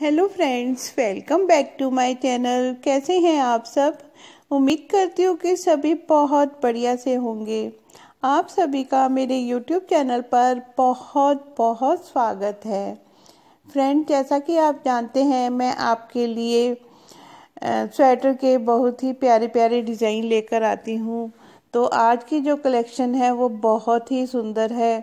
hello friends welcome back to my channel कैसे हैं आप सब उम्मीद करती हूँ कि सभी बहुत बढ़िया से होंगे आप सभी का मेरे यूट्यूब चैनल पर बहुत बहुत स्वागत है फ्रेंड जैसा कि आप जानते हैं मैं आपके लिए स्वेटर के बहुत ही प्यारे प्यारे डिज़ाइन लेकर आती हूँ तो आज की जो कलेक्शन है वो बहुत ही सुंदर है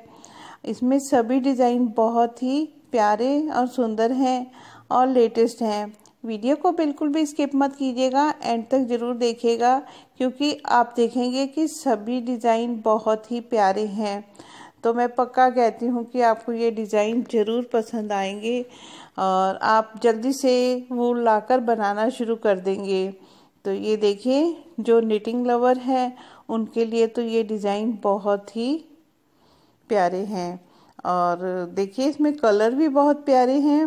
इसमें सभी डिज़ाइन बहुत ही प्यारे और सुंदर हैं और लेटेस्ट हैं वीडियो को बिल्कुल भी स्किप मत कीजिएगा एंड तक ज़रूर देखिएगा क्योंकि आप देखेंगे कि सभी डिज़ाइन बहुत ही प्यारे हैं तो मैं पक्का कहती हूँ कि आपको ये डिज़ाइन ज़रूर पसंद आएंगे और आप जल्दी से वो लाकर बनाना शुरू कर देंगे तो ये देखिए जो निटिंग लवर हैं उनके लिए तो ये डिज़ाइन बहुत ही प्यारे हैं और देखिए इसमें कलर भी बहुत प्यारे हैं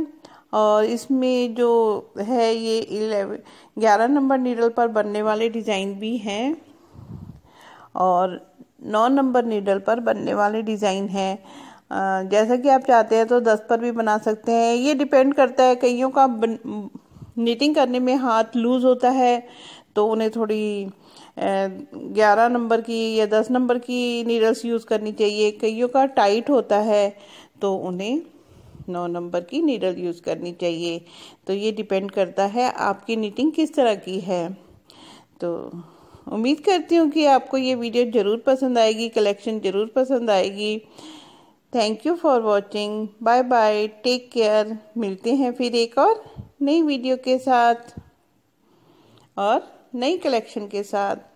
और इसमें जो है ये इलेवन ग्यारह नंबर नीडल पर बनने वाले डिज़ाइन भी हैं और नौ नंबर नीडल पर बनने वाले डिज़ाइन हैं जैसा कि आप चाहते हैं तो दस पर भी बना सकते हैं ये डिपेंड करता है कईयों का नीटिंग करने में हाथ लूज़ होता है तो उन्हें थोड़ी ग्यारह नंबर की या दस नंबर की नीडल्स यूज़ करनी चाहिए कईयों का टाइट होता है तो उन्हें नौ नंबर की नीडल यूज़ करनी चाहिए तो ये डिपेंड करता है आपकी नीटिंग किस तरह की है तो उम्मीद करती हूँ कि आपको ये वीडियो ज़रूर पसंद आएगी कलेक्शन ज़रूर पसंद आएगी thank you for watching bye bye take care मिलते हैं फिर एक और नई वीडियो के साथ और नई कलेक्शन के साथ